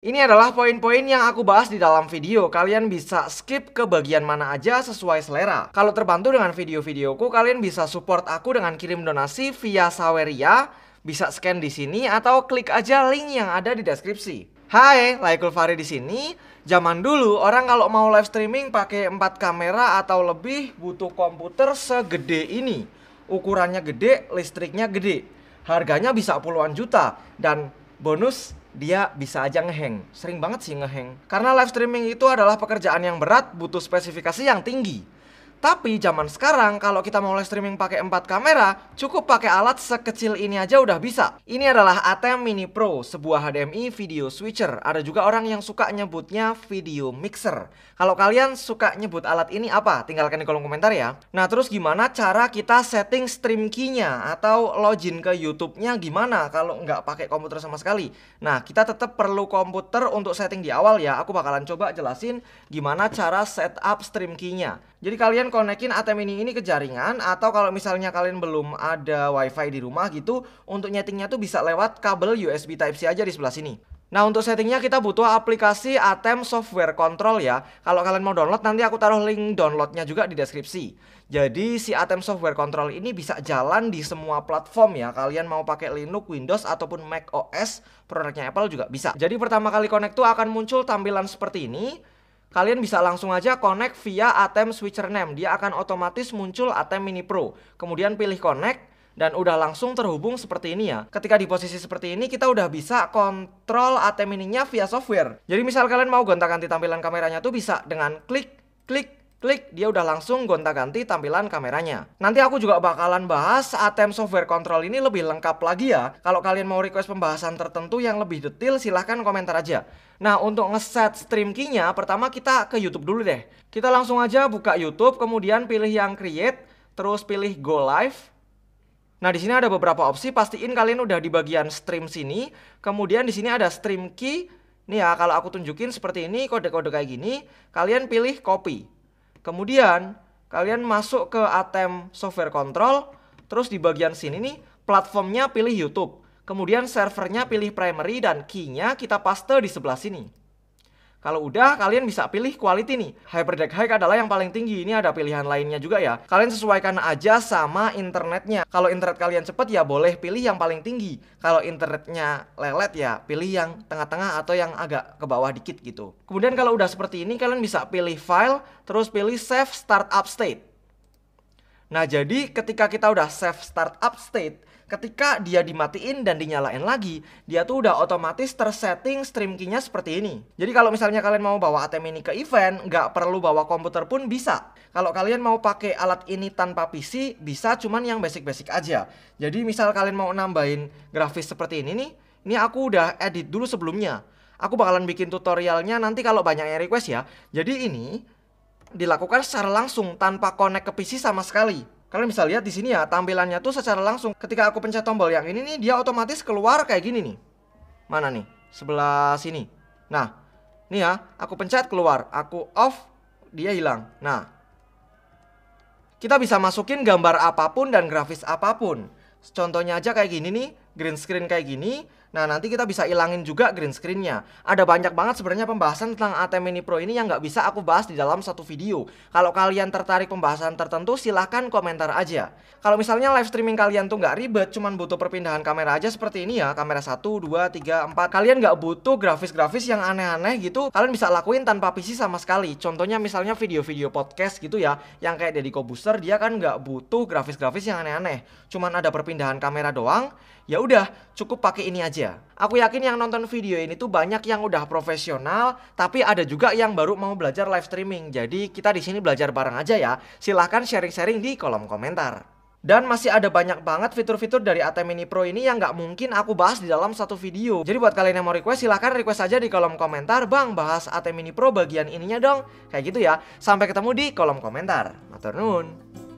Ini adalah poin-poin yang aku bahas di dalam video. Kalian bisa skip ke bagian mana aja sesuai selera. Kalau terbantu dengan video-videoku, kalian bisa support aku dengan kirim donasi via Saweria, bisa scan di sini atau klik aja link yang ada di deskripsi. Hai, Laikul Fari di sini. Zaman dulu orang kalau mau live streaming pakai 4 kamera atau lebih butuh komputer segede ini. Ukurannya gede, listriknya gede. Harganya bisa puluhan juta dan bonus dia bisa aja ngeheng. Sering banget sih ngeheng. Karena live streaming itu adalah pekerjaan yang berat, butuh spesifikasi yang tinggi. Tapi zaman sekarang kalau kita mau live streaming pakai 4 kamera, cukup pakai alat sekecil ini aja udah bisa. Ini adalah ATEM Mini Pro, sebuah HDMI video switcher. Ada juga orang yang suka nyebutnya video mixer. Kalau kalian suka nyebut alat ini apa? Tinggalkan di kolom komentar ya. Nah, terus gimana cara kita setting stream key-nya atau login ke YouTube-nya gimana kalau nggak pakai komputer sama sekali? Nah, kita tetap perlu komputer untuk setting di awal ya. Aku bakalan coba jelasin gimana cara setup stream key-nya. Jadi kalian konekin ATM mini ini ke jaringan atau kalau misalnya kalian belum ada wifi di rumah gitu untuk nyetingnya tuh bisa lewat kabel USB Type-C aja di sebelah sini. Nah untuk settingnya kita butuh aplikasi ATM Software Control ya Kalau kalian mau download nanti aku taruh link downloadnya juga di deskripsi Jadi si ATM Software Control ini bisa jalan di semua platform ya Kalian mau pakai Linux, Windows, ataupun Mac OS Produknya Apple juga bisa Jadi pertama kali connect tuh akan muncul tampilan seperti ini Kalian bisa langsung aja connect via ATM switcher name. Dia akan otomatis muncul ATM Mini Pro. Kemudian pilih connect dan udah langsung terhubung seperti ini ya. Ketika di posisi seperti ini kita udah bisa kontrol ATM mininya via software. Jadi misal kalian mau gonta-ganti tampilan kameranya tuh bisa dengan klik, klik, Klik, dia udah langsung gonta-ganti tampilan kameranya. Nanti aku juga bakalan bahas ATM software control ini lebih lengkap lagi ya. Kalau kalian mau request pembahasan tertentu yang lebih detail, silahkan komentar aja. Nah, untuk ngeset stream key pertama kita ke YouTube dulu deh. Kita langsung aja buka YouTube, kemudian pilih yang create, terus pilih go live, Nah, di sini ada beberapa opsi. Pastiin kalian udah di bagian stream sini. Kemudian di sini ada stream key. Nih ya, kalau aku tunjukin seperti ini, kode-kode kayak gini. Kalian pilih copy. Kemudian kalian masuk ke ATM software control, terus di bagian sini nih platformnya pilih YouTube. Kemudian servernya pilih primary dan key kita paste di sebelah sini. Kalau udah, kalian bisa pilih quality nih. Hyperdeck High adalah yang paling tinggi. Ini ada pilihan lainnya juga ya. Kalian sesuaikan aja sama internetnya. Kalau internet kalian cepet ya boleh pilih yang paling tinggi. Kalau internetnya lelet ya pilih yang tengah-tengah atau yang agak ke bawah dikit gitu. Kemudian kalau udah seperti ini, kalian bisa pilih file, terus pilih save startup state. Nah, jadi ketika kita udah save startup state, ketika dia dimatiin dan dinyalain lagi, dia tuh udah otomatis tersetting stream key-nya seperti ini. Jadi kalau misalnya kalian mau bawa ATM ini ke event, nggak perlu bawa komputer pun bisa. Kalau kalian mau pakai alat ini tanpa PC, bisa cuman yang basic-basic aja. Jadi misal kalian mau nambahin grafis seperti ini nih, ini aku udah edit dulu sebelumnya. Aku bakalan bikin tutorialnya nanti kalau banyak yang request ya. Jadi ini dilakukan secara langsung tanpa connect ke PC sama sekali. Kalian bisa lihat di sini ya, tampilannya tuh secara langsung. Ketika aku pencet tombol yang ini nih, dia otomatis keluar kayak gini nih. Mana nih? Sebelah sini. Nah, nih ya, aku pencet keluar, aku off, dia hilang. Nah, kita bisa masukin gambar apapun dan grafis apapun. Contohnya aja kayak gini nih, green screen kayak gini, Nah, nanti kita bisa ilangin juga green screen-nya. Ada banyak banget sebenarnya pembahasan tentang AT Mini Pro ini yang nggak bisa aku bahas di dalam satu video. Kalau kalian tertarik pembahasan tertentu, silahkan komentar aja. Kalau misalnya live streaming kalian tuh nggak ribet, cuman butuh perpindahan kamera aja seperti ini ya. Kamera 1, 2, 3, 4. Kalian nggak butuh grafis-grafis yang aneh-aneh gitu. Kalian bisa lakuin tanpa PC sama sekali. Contohnya misalnya video-video podcast gitu ya. Yang kayak Deddy Booster, dia kan nggak butuh grafis-grafis yang aneh-aneh. Cuman ada perpindahan kamera doang. Ya udah, cukup pakai ini aja aja. Aku yakin yang nonton video ini tuh banyak yang udah profesional, tapi ada juga yang baru mau belajar live streaming. Jadi kita di sini belajar bareng aja ya. Silahkan sharing-sharing di kolom komentar. Dan masih ada banyak banget fitur-fitur dari ATEM Mini Pro ini yang nggak mungkin aku bahas di dalam satu video. Jadi buat kalian yang mau request, silahkan request aja di kolom komentar. Bang, bahas ATEM Mini Pro bagian ininya dong. Kayak gitu ya. Sampai ketemu di kolom komentar. Maturnun.